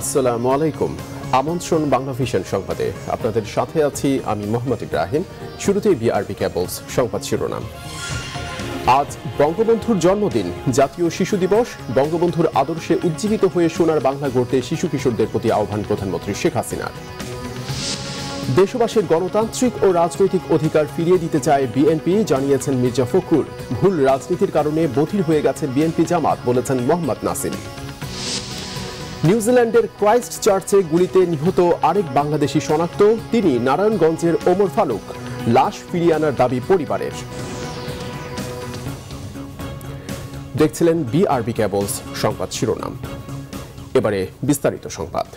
আসসালামু আলাইকুম আমন্ত্রণ বাংলা ভিশন সংবাদে আপনাদের সাথে আছি আমি মোহাম্মদ ইব্রাহিম শুরুতেই বিআরবি ক্যাবলস সংবাদ শিরোনাম আজ বঙ্গবন্ধুর জন্মদিন জাতীয় শিশু দিবস বঙ্গবন্ধুর আদর্শে উজ্জীবিত হয়ে সোনার বাংলা গড়তে শিশু কিশোরদের প্রতি আহ্বান প্রধানমন্ত্রী শেখ হাসিনার দেশবাসীর গণতান্ত্রিক ও রাজনৈতিক অধিকার ফিরিয়ে দিতে চায় বিএনপি জানিয়েছেন মির্জা ফখরুল ভুল রাজনীতির কারণে বধির হয়ে গেছে বিএনপি জামাত বলেছেন মোহাম্মদ নাসিম নিউজিল্যান্ডের ক্রাইস্ট চার্চে গুলিতে নিহত আরেক বাংলাদেশি শনাক্ত তিনি নারায়ণগঞ্জের ওমর ফারুক লাশ ফিরিয়ে আনার দাবি পরিবারের দেখছিলেন বিআরবি ক্যাবলস সংবাদ শিরোনাম এবারে বিস্তারিত সংবাদ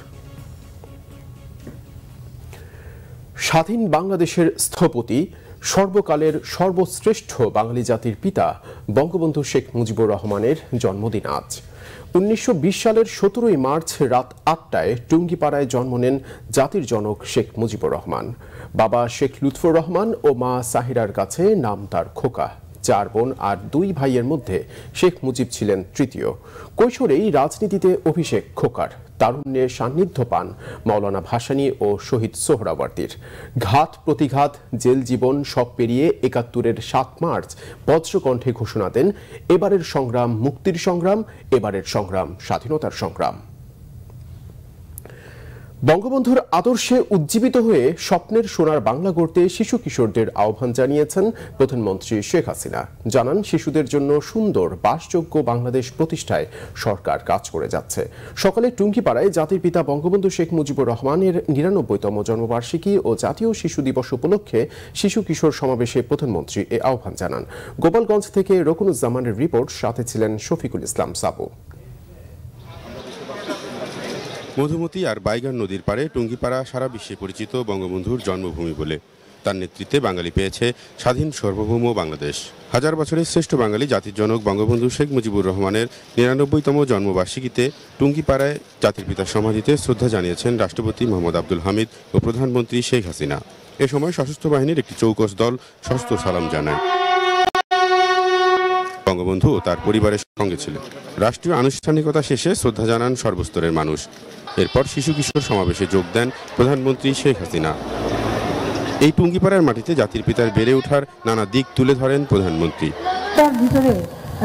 স্বাধীন বাংলাদেশের স্থপতি সর্বকালের সর্বশ্রেষ্ঠ বাঙালি জাতির পিতা বঙ্গবন্ধু শেখ মুজিবুর রহমানের জন্মদিন আজ উনিশশো সালের সতেরোই মার্চ রাত আটটায় টুঙ্গিপাড়ায় জন্ম নেন জাতির জনক শেখ মুজিবুর রহমান বাবা শেখ লুৎফুর রহমান ও মা সাহিরার কাছে নাম তার খোকা চার বোন আর দুই ভাইয়ের মধ্যে শেখ মুজিব ছিলেন তৃতীয় কৈশোরেই রাজনীতিতে অভিষেক খোকার তারুণ্যের সান্নিধ্য পান মৌলানা ভাসানী ও শহীদ সোহরাবর্তীর ঘাত প্রতিঘাত জেল জীবন সব পেরিয়ে একাত্তরের সাত মার্চ বজ্রকণ্ঠে ঘোষণা দেন এবারের সংগ্রাম মুক্তির সংগ্রাম এবারের সংগ্রাম স্বাধীনতার সংগ্রাম বঙ্গবন্ধুর আদর্শে উজ্জীবিত হয়ে স্বপ্নের সোনার বাংলা গড়তে শিশু কিশোরদের আহ্বান জানিয়েছেন প্রধানমন্ত্রী শেখ হাসিনা জানান শিশুদের জন্য সুন্দর বাসযোগ্য বাংলাদেশ প্রতিষ্ঠায় সরকার কাজ করে যাচ্ছে সকালে টুঙ্গিপাড়ায় জাতির পিতা বঙ্গবন্ধু শেখ মুজিবুর রহমানের নিরানব্বইতম জন্মবার্ষিকী ও জাতীয় শিশু দিবস উপলক্ষে শিশু কিশোর সমাবেশে প্রধানমন্ত্রী এ আহ্বান জানান গোপালগঞ্জ থেকে রকুনুজ্জামানের রিপোর্ট সাথে ছিলেন শফিকুল ইসলাম সাবু মধুমতি আর বাইগান নদীর পাড়ে টুঙ্গিপাড়া সারা বিশ্বে পরিচিত বঙ্গবন্ধুর জন্মভূমি বলে তার নেতৃত্বে বাঙালি পেয়েছে স্বাধীন সার্বভৌম বাংলাদেশ হাজার বছরের শ্রেষ্ঠ বাঙালি জাতির জনক বঙ্গবন্ধু শেখ মুজিবুর রহমানের নিরানব্বইতম জন্মবার্ষিকীতে টুঙ্গিপাড়ায় জাতির পিতার সমাধিতে শ্রদ্ধা জানিয়েছেন রাষ্ট্রপতি মোহাম্মদ আব্দুল হামিদ ও প্রধানমন্ত্রী শেখ হাসিনা এ সময় সশস্ত্র বাহিনীর একটি চৌকস দল সশস্ত্র সালাম জানায় বঙ্গবন্ধু ও তার পরিবারের সঙ্গে ছিলেন রাষ্ট্রীয় আনুষ্ঠানিকতা শেষে শ্রদ্ধা জানান সর্বস্তরের মানুষ এরপর শিশু কিশোর সমাবেশে যোগ দেন প্রধানমন্ত্রী শেখ হাসিনা এই টুঙ্গিপাড়ার মাটিতে জাতির পিতার বেড়ে ওঠার নানা দিক তুলে ধরেন প্রধানমন্ত্রী তার ভিতরে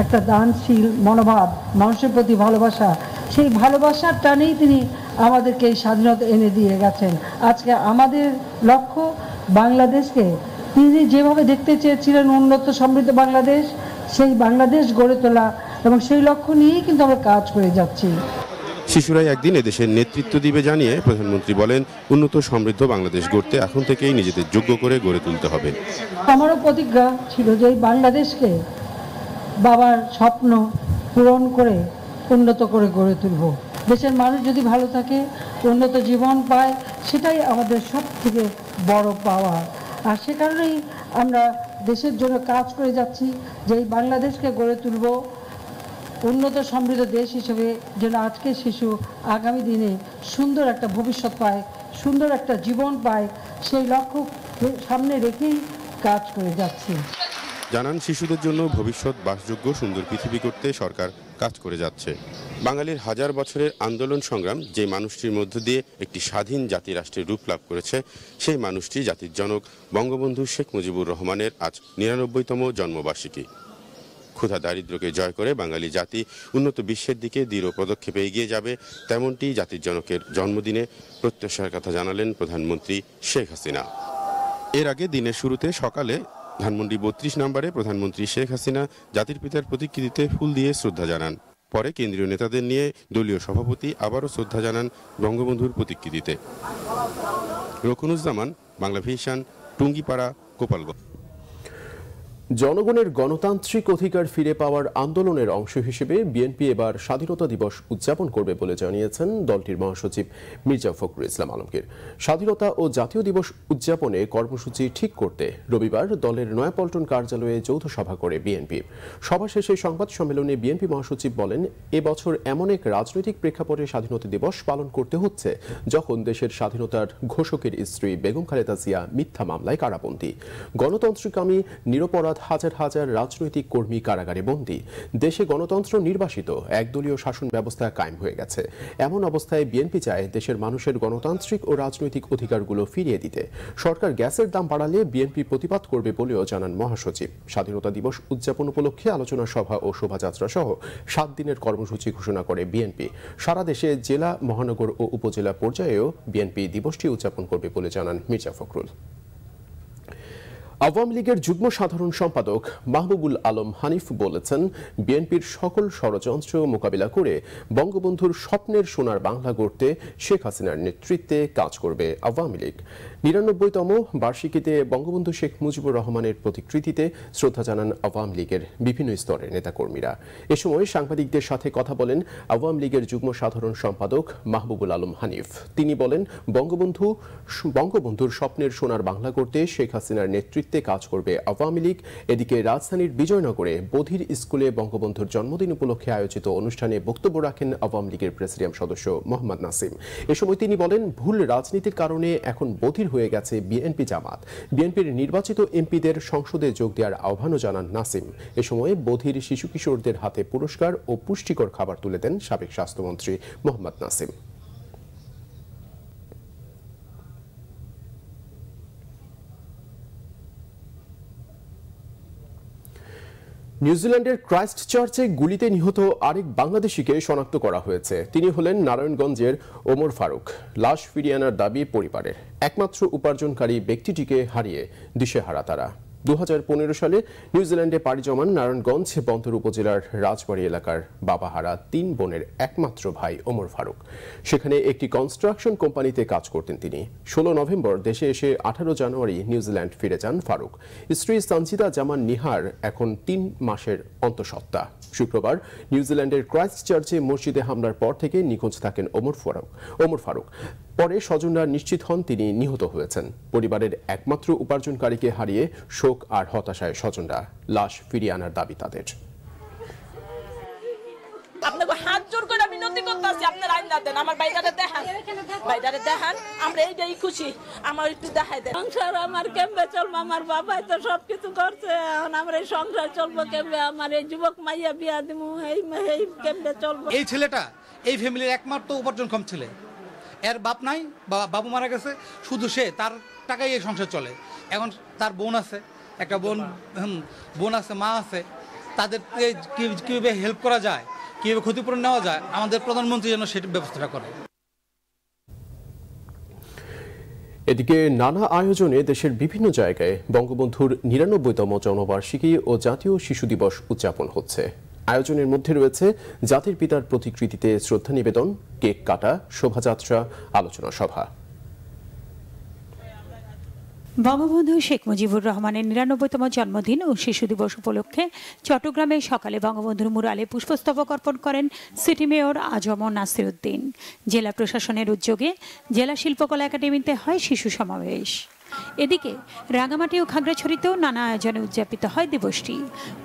একটা দানশীল মনোভাব মানুষের প্রতি ভালোবাসা সেই ভালোবাসার টানেই তিনি আমাদেরকে এই স্বাধীনতা এনে দিয়ে গেছেন আজকে আমাদের লক্ষ্য বাংলাদেশকে তিনি যেভাবে দেখতে চেয়েছিলেন উন্নত সমৃদ্ধ বাংলাদেশ সেই বাংলাদেশ গড়ে তোলা এবং সেই লক্ষ্য নিয়েই কিন্তু আমরা কাজ করে যাচ্ছি শিশুরাই একদিন এদেশের নেতৃত্ব দিবে জানিয়ে প্রধানমন্ত্রী বলেন উন্নত সমৃদ্ধ বাংলাদেশ গড়তে এখন থেকেই নিজেদের যোগ্য করে গড়ে তুলতে হবে আমারও প্রতিজ্ঞা ছিল যে বাংলাদেশকে বাবার স্বপ্ন পূরণ করে উন্নত করে গড়ে তুলব দেশের মানুষ যদি ভালো থাকে উন্নত জীবন পায় সেটাই আমাদের সব থেকে বড় পাওয়া আর সে কারণেই আমরা দেশের জন্য কাজ করে যাচ্ছি যে এই বাংলাদেশকে গড়ে তুলব উন্নত সমৃদ্ধ দেশ হিসেবে যেন আজকের শিশু আগামী দিনে সুন্দর একটা ভবিষ্যৎ পায় সুন্দর একটা জীবন পায় সেই লক্ষ্য সামনে রেখেই কাজ করে যাচ্ছি জানান শিশুদের জন্য ভবিষ্যৎ বাসযোগ্য সুন্দর পৃথিবী করতে সরকার কাজ করে যাচ্ছে বাঙালির হাজার বছরের আন্দোলন সংগ্রাম যে মানুষটির মধ্য দিয়ে একটি স্বাধীন জাতি রাষ্ট্রের রূপ লাভ করেছে সেই মানুষটি জাতির জনক বঙ্গবন্ধু শেখ মুজিবুর রহমানের আজ নিরানব্বইতম জন্মবার্ষিকী ক্ষুধা দারিদ্রকে জয় করে বাঙালি জাতি উন্নত বিশ্বের দিকে দৃঢ় পদক্ষেপে এগিয়ে যাবে তেমনটি জাতির জনকের জন্মদিনে প্রত্যাশার কথা জানালেন প্রধানমন্ত্রী শেখ হাসিনা এর আগে দিনের শুরুতে সকালে ধানমন্ডি বত্রিশ নম্বরে প্রধানমন্ত্রী শেখ হাসিনা জাতির পিতার প্রতিকৃতিতে ফুল দিয়ে শ্রদ্ধা জানান পরে কেন্দ্রীয় নেতাদের নিয়ে দলীয় সভাপতি আবারও শ্রদ্ধা জানান বঙ্গবন্ধুর প্রতিকৃতিতে রকুনুজ্জামান বাংলা ভিশন টুঙ্গিপাড়া গোপালগঞ্জ জনগণের গণতান্ত্রিক অধিকার ফিরে পাওয়ার আন্দোলনের অংশ হিসেবে বিএনপি এবার স্বাধীনতা দিবস উদযাপন করবে বলে জানিয়েছেন দলটির মহাসচিব মির্জা ফখরুল ইসলাম আলমগীর স্বাধীনতা ও জাতীয় দিবস উদযাপনে কর্মসূচি ঠিক করতে রবিবার দলের নয়াপল্টন কার্যালয়ে যৌথ সভা করে বিএনপি সভা শেষে সংবাদ সম্মেলনে বিএনপি মহাসচিব বলেন এবছর এমন এক রাজনৈতিক প্রেক্ষাপটে স্বাধীনতা দিবস পালন করতে হচ্ছে যখন দেশের স্বাধীনতার ঘোষকের স্ত্রী বেগম খালেদা জিয়া মিথ্যা মামলায় কারাবন্দী গণতন্ত্রকামী নিরপরাধ হাজার হাজার রাজনৈতিক কর্মী কারাগারে বন্দী দেশে গণতন্ত্র নির্বাসিত একদলীয় শাসন ব্যবস্থা কায়েম হয়ে গেছে এমন অবস্থায় বিএনপি চায় দেশের মানুষের গণতান্ত্রিক ও রাজনৈতিক অধিকারগুলো ফিরিয়ে দিতে সরকার গ্যাসের দাম বাড়ালে বিএনপি প্রতিবাদ করবে বলেও জানান মহাসচিব স্বাধীনতা দিবস উদযাপন উপলক্ষে আলোচনা সভা ও শোভাযাত্রা সহ সাত দিনের কর্মসূচি ঘোষণা করে বিএনপি সারা দেশে জেলা মহানগর ও উপজেলা পর্যায়েও বিএনপি দিবসটি উদযাপন করবে বলে জানান মির্জা ফখরুল আওয়ামী লীগের যুগ্ম সাধারণ সম্পাদক মাহবুবুল আলম হানিফ বলেছেন বিএনপির সকল ষড়যন্ত্র মোকাবিলা করে বঙ্গবন্ধুর স্বপ্নের সোনার বাংলা গড়তে শেখ হাসিনার নেতৃত্বে কাজ করবে আওয়ামী লীগ নিরানব্বইতম বার্ষিকীতে বঙ্গবন্ধু শেখ মুজিবুর রহমানের প্রতিকৃতিতে শ্রদ্ধা জানান আওয়ামী লীগের বিভিন্ন স্তরের নেতাকর্মীরা এ সময় সাংবাদিকদের সাথে কথা বলেন আওয়ামী লীগের যুগ্ম সাধারণ সম্পাদক মাহবুবুল আলম হানিফ তিনি বলেন বঙ্গবন্ধু বঙ্গবন্ধুর স্বপ্নের সোনার বাংলা করতে শেখ হাসিনার নেতৃত্বে কাজ করবে আওয়ামী লীগ এদিকে রাজধানীর বিজয়নগরে বধির স্কুলে বঙ্গবন্ধুর জন্মদিন উপলক্ষে আয়োজিত অনুষ্ঠানে বক্তব্য রাখেন আওয়ামী লীগের প্রেসিডিয়াম সদস্য মোহাম্মদ নাসিম এ সময় তিনি বলেন ভুল রাজনীতির কারণে এখন বধির হয়ে গেছে বিএনপি জামাত বিএনপির নির্বাচিত এমপিদের সংসদে যোগ দেওয়ার আহ্বানও জানান নাসিম এ সময় বধির শিশু কিশোরদের হাতে পুরস্কার ও পুষ্টিকর খাবার তুলে দেন সাবেক স্বাস্থ্যমন্ত্রী মোহাম্মদ নাসিম নিউজিল্যান্ডের ক্রাইস্ট চার্চে গুলিতে নিহত আরেক বাংলাদেশিকে শনাক্ত করা হয়েছে তিনি হলেন নারায়ণগঞ্জের ওমর ফারুক লাশ ফিরিয়ে আনার দাবি পরিবারের একমাত্র উপার্জনকারী ব্যক্তিটিকে হারিয়ে দিশেহারা তারা দু সালে নিউজিল্যান্ডে পাড়ি জমান নারায়ণগঞ্জ বন্দর উপজেলার রাজবাড়ি এলাকার বাবাহারা তিন বোনের একমাত্র ভাই ওমর ফারুক সেখানে একটি কনস্ট্রাকশন কোম্পানিতে কাজ করতেন তিনি ষোলো নভেম্বর দেশে এসে আঠারো জানুয়ারি নিউজিল্যান্ড ফিরে যান ফারুক স্ত্রী সানজিদা জামান নিহার এখন তিন মাসের অন্তঃসত্ত্বা শুক্রবার নিউজিল্যান্ডের ক্রাইস্ট চার্চে মসজিদে হামলার পর থেকে নিখোঁজ থাকেন ওমর ফারুক ওমর ফারুক পরে স্বজনরা নিশ্চিত হন তিনি নিহত হয়েছেন পরিবারের একমাত্র উপার্জনকারীকে হারিয়ে শোক আর হতাশায় স্বজনরা লাশ ফিরিয়ে আনার দাবি তাদের যুবক মাইয়া এই ছেলেটা এই ফ্যামিলির একমাত্র উপার্জনক্ষম ছেলে এর বাপ নাই বাবু মারা গেছে শুধু সে তার টাকাই এই সংসার চলে এখন তার বোন আছে একটা বোন বোন আছে মা আছে তাদের কীভাবে হেল্প করা যায় কীভাবে ক্ষতিপূরণ নেওয়া যায় আমাদের প্রধানমন্ত্রী যেন সেটি ব্যবস্থাটা করে এদিকে নানা আয়োজনে দেশের বিভিন্ন জায়গায় বঙ্গবন্ধুর নিরানব্বইতম জনবার্ষিকী ও জাতীয় শিশু দিবস উদযাপন হচ্ছে আয়োজনের মধ্যে রয়েছে জাতির পিতার প্রতিকৃতিতে শ্রদ্ধা নিবেদন কেক কাটা শোভাযাত্রা আলোচনা সভা বঙ্গবন্ধু শেখ মুজিবুর রহমানের নিরানব্বইতম জন্মদিন ও শিশু দিবস উপলক্ষে চট্টগ্রামে সকালে বঙ্গবন্ধুর মুরালে পুষ্পস্তবক অর্পণ করেন সিটি মেয়র আজম নাসির উদ্দিন জেলা প্রশাসনের উদ্যোগে জেলা শিল্পকলা একাডেমিতে হয় শিশু সমাবেশ এদিকে রাঙামাটি ও খাগড়াছড়িতেও নানা আয়োজনে উদযাপিত হয় দিবসটি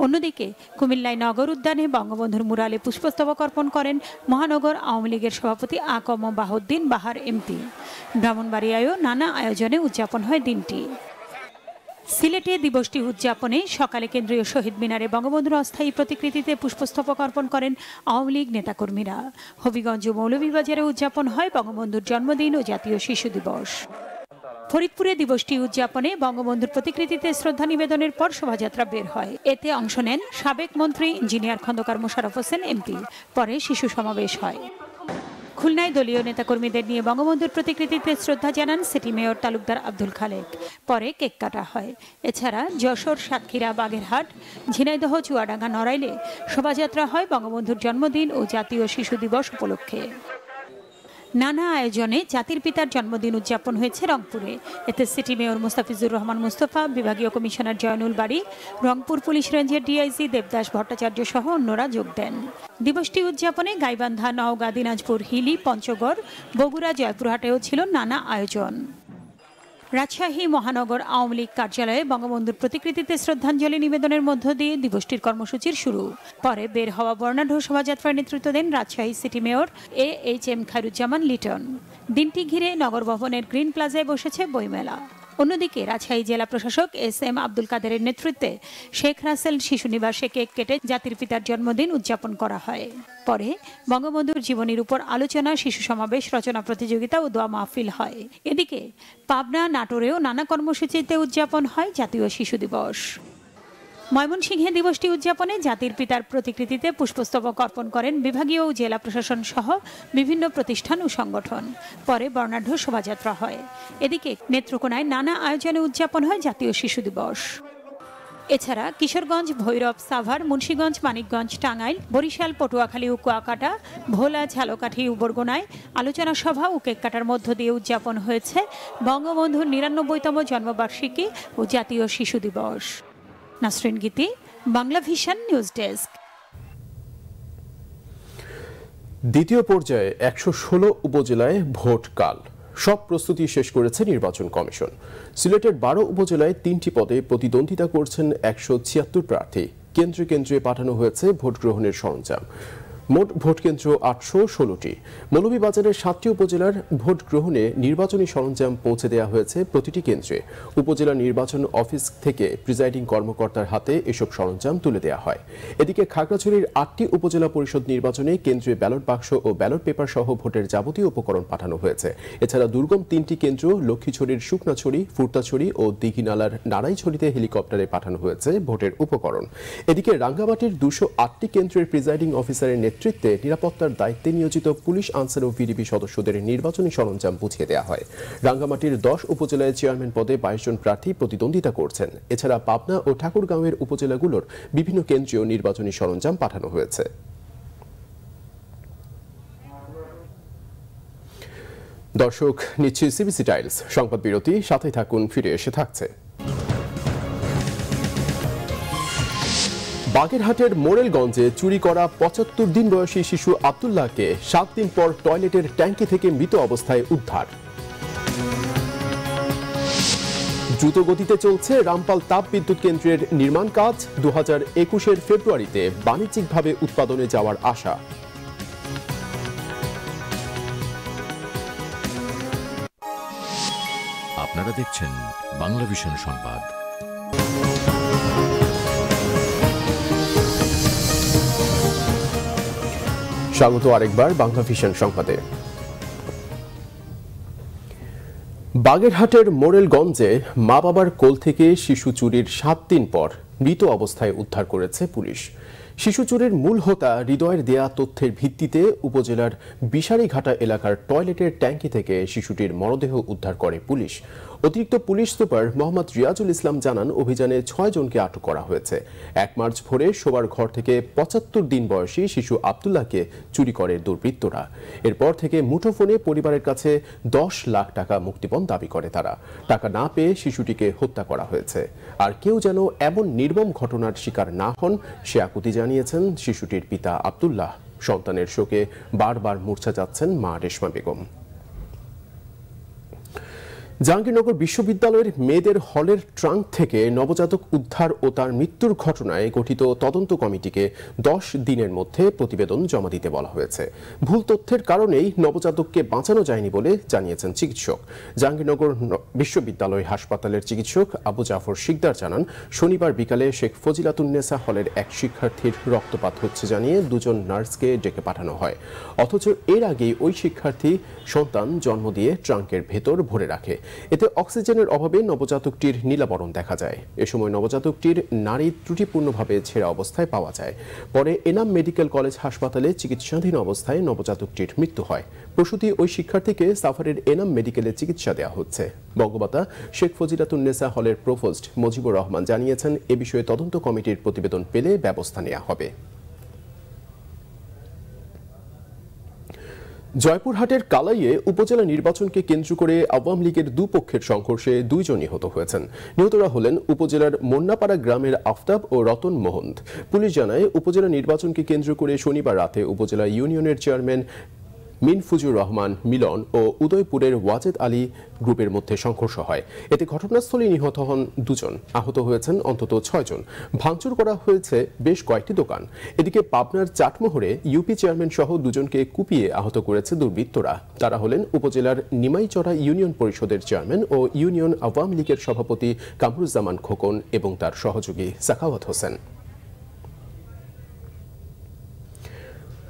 অন্যদিকে কুমিল্লায় নগর উদ্যানে বঙ্গবন্ধুর মুরালে পুষ্পস্তবক অর্পণ করেন মহানগর আওয়ামী লীগের সভাপতি আকম বাহুদ্দিন বাহার এমপি ব্রাহ্মণবাড়িয়ায়ও নানা আয়োজনে উদযাপন হয় দিনটি সিলেটে দিবসটি উদযাপনে সকালে কেন্দ্রীয় শহীদ মিনারে বঙ্গবন্ধুর অস্থায়ী প্রতিকৃতিতে পুষ্পস্তবক অর্পণ করেন আওয়ামী লীগ নেতাকর্মীরা হবিগঞ্জ মৌলভীবাজারে উদযাপন হয় বঙ্গবন্ধুর জন্মদিন ও জাতীয় শিশু দিবস ফরিদপুরে দিবসটি উদযাপনে বঙ্গবন্ধুর প্রতিকৃতিতে শ্রদ্ধা নিবেদনের পর শোভাযাত্রা বের হয় এতে অংশ নেন সাবেক মন্ত্রী ইঞ্জিনিয়ার খন্দকার মোশারফ হোসেন এমপি পরে শিশু সমাবেশ হয় খুলনায় দলীয় নেতাকর্মীদের নিয়ে বঙ্গবন্ধুর প্রতিকৃতিতে শ্রদ্ধা জানান সিটি মেয়র তালুকদার আব্দুল খালেক পরে কেক কাটা হয় এছাড়া যশোর সাতক্ষীরা বাগেরহাট ঝিনাইদহ চুয়াডাঙ্গা নড়াইলে শোভাযাত্রা হয় বঙ্গবন্ধুর জন্মদিন ও জাতীয় শিশু দিবস উপলক্ষে নানা আয়োজনে জাতির পিতার জন্মদিন উদযাপন হয়েছে রংপুরে এতে সিটি মেয়র মুস্তাফিজুর রহমান মুস্তফা বিভাগীয় কমিশনার জয়নুল বাড়ি রংপুর পুলিশ রেঞ্জের ডিআইজি দেবদাস ভট্টাচার্য সহ অন্যরা যোগ দেন দিবসটি উদযাপনে গাইবান্ধা নওগাঁ দিনাজপুর হিলি পঞ্চগড় বগুড়া জয়পুরহাটেও ছিল নানা আয়োজন রাজশাহী মহানগর আওয়ামী লীগ কার্যালয়ে বঙ্গবন্ধুর প্রতিকৃতিতে শ্রদ্ধাঞ্জলি নিবেদনের মধ্য দিয়ে দিবসটির কর্মসূচির শুরু পরে বের হওয়া বর্ণাঢ্য শোভাযাত্রার নেতৃত্ব দেন Rajshahi city mayor A H M Khairuzzaman Liton দিনটি ঘিরে নগর ভবনের গ্রিন প্লাজায় বসেছে বইমেলা অন্যদিকে রাজশাহী জেলা প্রশাসক এস এম আব্দুল কাদেরের নেতৃত্বে শেখ রাসেল শিশু নিবাসে কেক কেটে জাতির পিতার জন্মদিন উদযাপন করা হয় পরে বঙ্গবন্ধুর জীবনীর উপর আলোচনা শিশু সমাবেশ রচনা প্রতিযোগিতা ও দোয়া মাহফিল হয় এদিকে পাবনা নাটোরেও নানা কর্মসূচিতে উদযাপন হয় জাতীয় শিশু দিবস ময়মনসিংহে দিবসটি উদযাপনে জাতির পিতার প্রতিকৃতিতে পুষ্পস্তবক অর্পণ করেন বিভাগীয় ও জেলা প্রশাসন সহ বিভিন্ন প্রতিষ্ঠান ও সংগঠন পরে বর্ণাঢ্য শোভাযাত্রা হয় এদিকে নেত্রকোনায় নানা আয়োজনে উদযাপন হয় জাতীয় শিশু দিবস এছাড়া কিশোরগঞ্জ ভৈরব সাভার মুন্সীগঞ্জ মানিকগঞ্জ টাঙ্গাইল বরিশাল পটুয়াখালী ও কুয়াকাটা ভোলা ঝালকাঠি ও বরগুনায় আলোচনা সভা ও কেক কাটার মধ্য দিয়ে উদযাপন হয়েছে বঙ্গবন্ধুর নিরানব্বইতম জন্মবার্ষিকী ও জাতীয় শিশু দিবস নাসরিন গীতি বাংলা ভিশন নিউজ ডেস্ক দ্বিতীয় পর্যায়ে একশো ষোলো উপজেলায় ভোট কাল সব প্রস্তুতি শেষ করেছে নির্বাচন কমিশন সিলেটের বারো উপজেলায় তিনটি পদে প্রতিদ্বন্দ্বিতা করছেন একশো ছিয়াত্তর প্রার্থী কেন্দ্রে কেন্দ্রে পাঠানো হয়েছে ভোট গ্রহণের সরঞ্জাম মোট ভোটকেন্দ্র আটশো ষোলোটি মৌলভীবাজারের সাতটি উপজেলার ভোট গ্রহণে নির্বাচনী সরঞ্জাম পৌঁছে দেওয়া হয়েছে প্রতিটি কেন্দ্রে উপজেলা নির্বাচন অফিস থেকে প্রিজাইডিং কর্মকর্তার হাতে এসব সরঞ্জাম তুলে দেওয়া হয় এদিকে খাগড়াছড়ির আটটি উপজেলা পরিষদ নির্বাচনে কেন্দ্রে ব্যালট বাক্স ও ব্যালট পেপার সহ ভোটের যাবতীয় উপকরণ পাঠানো হয়েছে এছাড়া দুর্গম তিনটি কেন্দ্র লক্ষ্মীছড়ির শুকনাছড়ি ফুর্তাছড়ি ও দিঘিনালার নারাইছড়িতে হেলিকপ্টারে পাঠানো হয়েছে ভোটের উপকরণ এদিকে রাঙ্গামাটির দুশো আটটি কেন্দ্রের প্রিজাইডিং অফিসারের নেতৃত্বে নিরাপত্তার দায়িত্বে নিয়োজিত পুলিশ আনসার ও ভিডিপি সদস্যদের নির্বাচনী সরঞ্জাম বুঝিয়ে দেওয়া হয় রাঙ্গামাটির দশ উপজেলায় চেয়ারম্যান পদে বাইশ জন প্রার্থী প্রতিদ্বন্দ্বিতা করছেন এছাড়া পাবনা ও ঠাকুরগাঁওয়ের উপজেলাগুলোর বিভিন্ন কেন্দ্রীয় নির্বাচনী সরঞ্জাম পাঠানো হয়েছে দর্শক নিচ্ছে সিবিসি টাইলস সংবাদ বিরতি সাথে থাকুন ফিরে এসে থাকছে বাগেরহাটের মোরেলগঞ্জে চুরি করা পঁচাত্তর দিন বয়সী শিশু আবদুল্লাহকে সাত দিন পর টয়লেটের ট্যাঙ্কি থেকে মৃত অবস্থায় উদ্ধার দ্রুত গতিতে চলছে রামপাল তাপ বিদ্যুৎ কেন্দ্রের নির্মাণ কাজ দু হাজার একুশের ফেব্রুয়ারিতে বাণিজ্যিকভাবে উৎপাদনে যাওয়ার আশা আপনারা দেখছেন বাংলা সংবাদ স্বাগত আরেকবার বাংলা ভিশন সংবাদে বাগেরহাটের মোরেলগঞ্জে মা বাবার কোল থেকে শিশু চুরির সাত দিন পর মৃত অবস্থায় উদ্ধার করেছে পুলিশ শিশু চুরির মূল হোতা হৃদয়ের দেয়া তথ্যের ভিত্তিতে উপজেলার বিশারিঘাটা এলাকার টয়লেটের ট্যাঙ্কি থেকে শিশুটির মরদেহ উদ্ধার করে পুলিশ অতিরিক্ত পুলিশ সুপার মোহাম্মদ রিয়াজুল ইসলাম জানান অভিযানে ছয় জনকে আটক করা হয়েছে এক মার্চ ভোরে শোবার ঘর থেকে পঁচাত্তর দিন বয়সী শিশু আবদুল্লাহকে চুরি করে দুর্বৃত্তরা এরপর থেকে মুঠোফোনে পরিবারের কাছে দশ লাখ টাকা মুক্তিপণ দাবি করে তারা টাকা না পেয়ে শিশুটিকে হত্যা করা হয়েছে আর কেউ যেন এমন নির্মম ঘটনার শিকার না হন সে আকুতি জানিয়েছেন শিশুটির পিতা আবদুল্লাহ সন্তানের শোকে বারবার মূর্ছা যাচ্ছেন মা রেশমা বেগম জাহাঙ্গীরনগর বিশ্ববিদ্যালয়ের মেয়েদের হলের ট্রাঙ্ক থেকে নবজাতক উদ্ধার ও তার মৃত্যুর ঘটনায় গঠিত তদন্ত কমিটিকে দশ দিনের মধ্যে প্রতিবেদন জমা দিতে বলা হয়েছে ভুল তথ্যের কারণেই নবজাতককে বাঁচানো যায়নি বলে জানিয়েছেন চিকিৎসক জাহাঙ্গীরনগর বিশ্ববিদ্যালয় হাসপাতালের চিকিৎসক আবু জাফর শিকদার জানান শনিবার বিকালে শেখ ফজিলাতুন্নেসা হলের এক শিক্ষার্থীর রক্তপাত হচ্ছে জানিয়ে দুজন নার্সকে ডেকে পাঠানো হয় অথচ এর আগেই ওই শিক্ষার্থী সন্তান জন্ম দিয়ে ট্রাঙ্কের ভেতর ভরে রাখে এতে অক্সিজেনের অভাবে নবজাতকটির নীলাবরণ দেখা যায় এ সময় নবজাতকটির নারী ত্রুটিপূর্ণভাবে ছেঁড়া অবস্থায় পাওয়া যায় পরে এনাম মেডিকেল কলেজ হাসপাতালে চিকিৎসাধীন অবস্থায় নবজাতকটির মৃত্যু হয় প্রসূতি ওই শিক্ষার্থীকে সাফারের এনাম মেডিকেলে চিকিৎসা দেওয়া হচ্ছে বঙ্গমাতা শেখ ফজিলাতুন্নেসা হলের প্রোভোস্ট মজিবুর রহমান জানিয়েছেন এ বিষয়ে তদন্ত কমিটির প্রতিবেদন পেলে ব্যবস্থা নেওয়া হবে জয়পুরহাটের কালাইয়ে উপজেলা নির্বাচনকে কেন্দ্র করে আওয়ামী লীগের দুপক্ষের সংঘর্ষে দুইজন নিহত হয়েছেন নিহতরা হলেন উপজেলার মন্নাপাড়া গ্রামের আফতাব ও রতন মোহন্ত পুলিশ জানায় উপজেলা নির্বাচনকে কেন্দ্র করে শনিবার রাতে উপজেলা ইউনিয়নের চেয়ারম্যান মিনফুজুর রহমান মিলন ও উদয়পুরের ওয়াজেদ আলী গ্রুপের মধ্যে সংঘর্ষ হয় এতে ঘটনাস্থলে নিহত হন দুজন আহত হয়েছেন অন্তত ছয়জন ভাঙচুর করা হয়েছে বেশ কয়েকটি দোকান এদিকে পাবনার চাটমোহরে ইউপি চেয়ারম্যান সহ দুজনকে কুপিয়ে আহত করেছে দুর্বৃত্তরা তারা হলেন উপজেলার নিমাইচড়া ইউনিয়ন পরিষদের চেয়ারম্যান ও ইউনিয়ন আওয়ামী লীগের সভাপতি কামরুজ্জামান খোকন এবং তার সহযোগী সাখাওয়াত হোসেন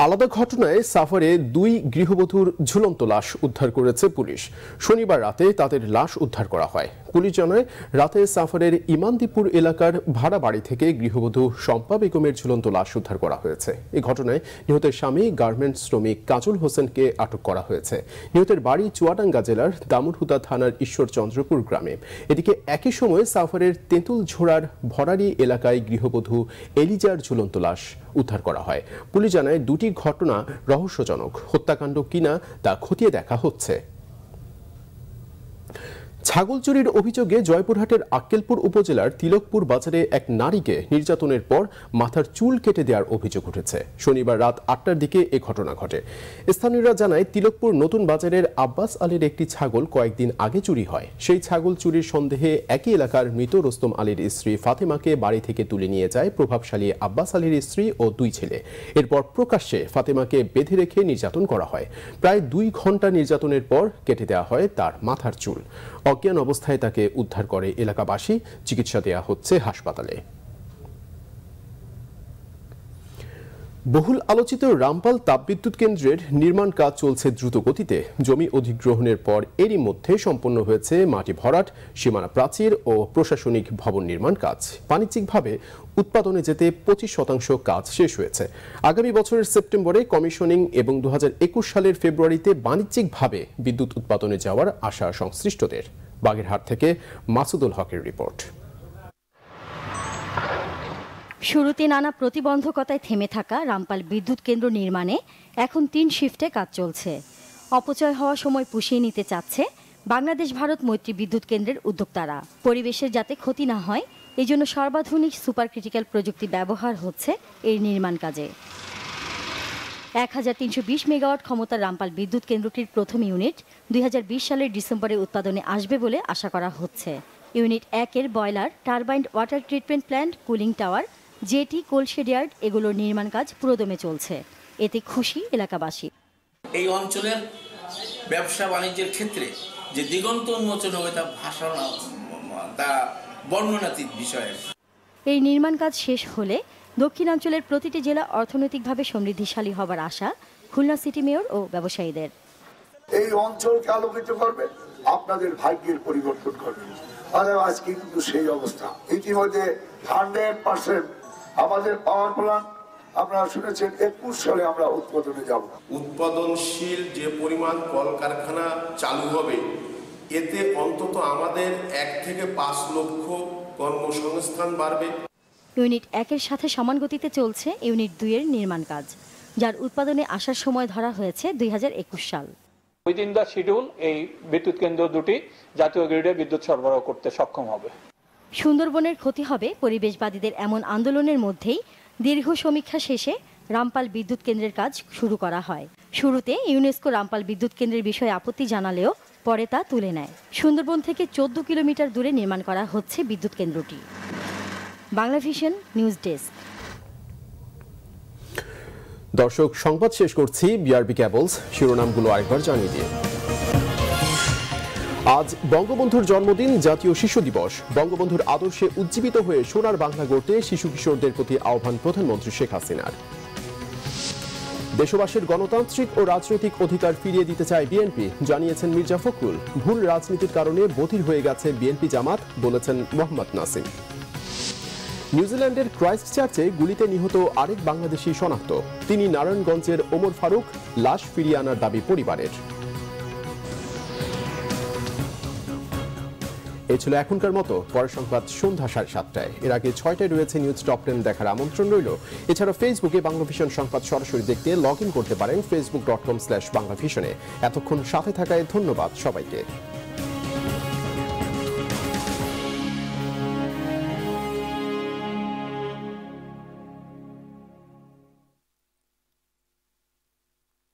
আলাদা ঘটনায় সাফারে দুই গৃহবধূর ঝুলন্ত লাশ উদ্ধার করেছে পুলিশ শনিবার রাতে তাদের লাশ উদ্ধার করা হয় পুলিশ জানায় রাতে সাফারের ইমানদীপুর এলাকার ভাড়া বাড়ি থেকে গৃহবধূ শম্পা বেগমের ঝুলন্ত লাশ উদ্ধার করা হয়েছে এ ঘটনায় নিহতের স্বামী গার্মেন্টস শ্রমিক কাজল হোসেনকে আটক করা হয়েছে নিহতের বাড়ি চুয়াডাঙ্গা জেলার দামুরহুদা থানার ঈশ্বরচন্দ্রপুর গ্রামে এদিকে একই সময় সাফারের তেঁতুল ঝোড়ার ভরারি এলাকায় গৃহবধূ এলিজার ঝুলন্ত লাশ উদ্ধার করা হয় পুলিশ জানায় দুটি ঘটনা রহস্যজনক হত্যাকাণ্ড কিনা তা খতিয়ে দেখা হচ্ছে ছাগল চুরির অভিযোগে জয়পুরহাটের আক্কেলপুর উপজেলার তিলকপুর বাজারে এক নারীকে নির্যাতনের পর মাথার চুল কেটে দেওয়ার অভিযোগ উঠেছে শনিবার রাত আটটার দিকে এ ঘটনা ঘটে স্থানীয়রা জানায় তিলকপুর নতুন বাজারের আব্বাস আলীর একটি ছাগল কয়েকদিন আগে চুরি হয় সেই ছাগল চুরির সন্দেহে একই এলাকার মৃত রোস্তম আলীর স্ত্রী ফাতেমাকে বাড়ি থেকে তুলে নিয়ে যায় প্রভাবশালী আব্বাস আলীর স্ত্রী ও দুই ছেলে এরপর প্রকাশ্যে ফাতেমাকে বেঁধে রেখে নির্যাতন করা হয় প্রায় দুই ঘন্টা নির্যাতনের পর কেটে দেওয়া হয় তার মাথার চুল অজ্ঞান অবস্থায় তাকে উদ্ধার করে এলাকাবাসী চিকিৎসা দেয়া হচ্ছে হাসপাতালে বহুল আলোচিত রামপাল তাপবিদ্যুৎ কেন্দ্রের নির্মাণ কাজ চলছে দ্রুত গতিতে জমি অধিগ্রহণের পর এরই মধ্যে সম্পন্ন হয়েছে মাটি ভরাট সীমানা প্রাচীর ও প্রশাসনিক ভবন নির্মাণ কাজ বাণিজ্যিকভাবে উৎপাদনে যেতে পঁচিশ শতাংশ কাজ শেষ হয়েছে আগামী বছরের সেপ্টেম্বরে কমিশনিং এবং দু সালের ফেব্রুয়ারিতে বাণিজ্যিকভাবে বিদ্যুৎ উৎপাদনে যাওয়ার আশা সংশ্লিষ্টদের বাগেরহাট থেকে মাসুদুল হকের রিপোর্ট শুরুতে নানা প্রতিবন্ধকতায় থেমে থাকা রামপাল বিদ্যুৎ কেন্দ্র নির্মাণে এখন তিন শিফটে কাজ চলছে অপচয় হওয়া সময় পুষিয়ে নিতে চাচ্ছে বাংলাদেশ ভারত মৈত্রী বিদ্যুৎ কেন্দ্রের উদ্যোক্তারা পরিবেশের যাতে ক্ষতি না হয় এই জন্য সর্বাধুনিক সুপার ক্রিটিক্যাল প্রযুক্তি ব্যবহার হচ্ছে এই নির্মাণ কাজে এক হাজার তিনশো বিশ মেগাওয়াট ক্ষমতার রামপাল বিদ্যুৎ কেন্দ্রটির প্রথম ইউনিট দুই সালের ডিসেম্বরে উৎপাদনে আসবে বলে আশা করা হচ্ছে ইউনিট একের boiler turbine water treatment plant cooling tower jetty yard এগুলোর নির্মাণ কাজ পুরোদমে চলছে এতে খুশি এলাকাবাসী এই অঞ্চলের ব্যবসা বাণিজ্যের ক্ষেত্রে যে দিগন্ত উন্মোচন হবে তা ভাষা তা বর্ণনাতীত বিষয় এই নির্মাণ কাজ শেষ হলে দক্ষিণাঞ্চলের প্রতিটি জেলা অর্থনৈতিকভাবে সমৃদ্ধিশালী হবার আশা খুলনা সিটি মেয়র ও ব্যবসায়ীদের এই অঞ্চলকে আলোকিত করবে আপনাদের ভাগ্যের পরিবর্তন করবে আজকে কিন্তু সেই অবস্থা ইতিমধ্যে হান্ড্রেড পার্সেন্ট আমাদের পাওয়ার প্লান্ট আপনারা শুনেছেন একুশ সালে আমরা উৎপাদনে যাব উৎপাদনশীল যে পরিমাণ কলকারখানা চালু হবে এতে অন্তত আমাদের এক থেকে পাঁচ লক্ষ কর্মসংস্থান বাড়বে ইউনিট একের সাথে সমান গতিতে চলছে ইউনিট এর নির্মাণ কাজ যার উৎপাদনে আসার সময় ধরা হয়েছে দুই সাল উইদিন দ্য শিডিউল এই বিদ্যুৎ কেন্দ্র দুটি জাতীয় গ্রিডে বিদ্যুৎ সরবরাহ করতে সক্ষম হবে সুন্দরবনের ক্ষতি হবে পরিবেশবাদীদের এমন আন্দোলনের মধ্যেই দীর্ঘ সমীক্ষা শেষে রামপাল বিদ্যুৎ কেন্দ্রের কাজ শুরু করা হয় শুরুতে ইউনেস্কো রামপাল বিদ্যুৎ কেন্দ্রের বিষয়ে আপত্তি জানালেও পরে তা তুলে নেয় সুন্দরবন থেকে চোদ্দ কিলোমিটার দূরে নির্মাণ করা হচ্ছে বিদ্যুৎ কেন্দ্রটি বাংলাভিশন নিউজ ডেস্ক দর্শক সংবাদ শেষ করছি বিআরবি ক্যাবলস শিরোনামগুলো আরেকবার জানিয়ে দিয়ে আজ বঙ্গবন্ধুর জন্মদিন জাতীয় শিশু দিবস বঙ্গবন্ধুর আদর্শে উজ্জীবিত হয়ে সোনার বাংলা গড়তে শিশু কিশোরদের প্রতি আহ্বান প্রধানমন্ত্রী শেখ হাসিনার দেশবাসীর গণতান্ত্রিক ও রাজনৈতিক অধিকার ফিরিয়ে দিতে চায় বিএনপি জানিয়েছেন মির্জা ফখরুল ভুল রাজনীতির কারণে বধির হয়ে গেছে বিএনপি জামাত বলেছেন মোহাম্মদ নাসিম নিউজিল্যান্ডের ক্রাইস্ট চার্চে গুলিতে নিহত আরেক বাংলাদেশি শনাক্ত তিনি নারায়ণগঞ্জের ওমর ফারুক লাশ ফিরিয়ে আনার দাবি পরিবারের এই ছিল এখনকার মতো পরের সংবাদ সন্ধ্যা সাড়ে সাতটায় এর আগে ছয়টায় রয়েছে নিউজ টপ টেন দেখার আমন্ত্রণ রইল এছাড়া ফেসবুকে বাংলাভিশন সংবাদ সরাসরি দেখতে লগ করতে পারেন ফেসবুক ডট কম স্ল্যাশ বাংলাভিশনে এতক্ষণ সাথে থাকায় ধন্যবাদ সবাইকে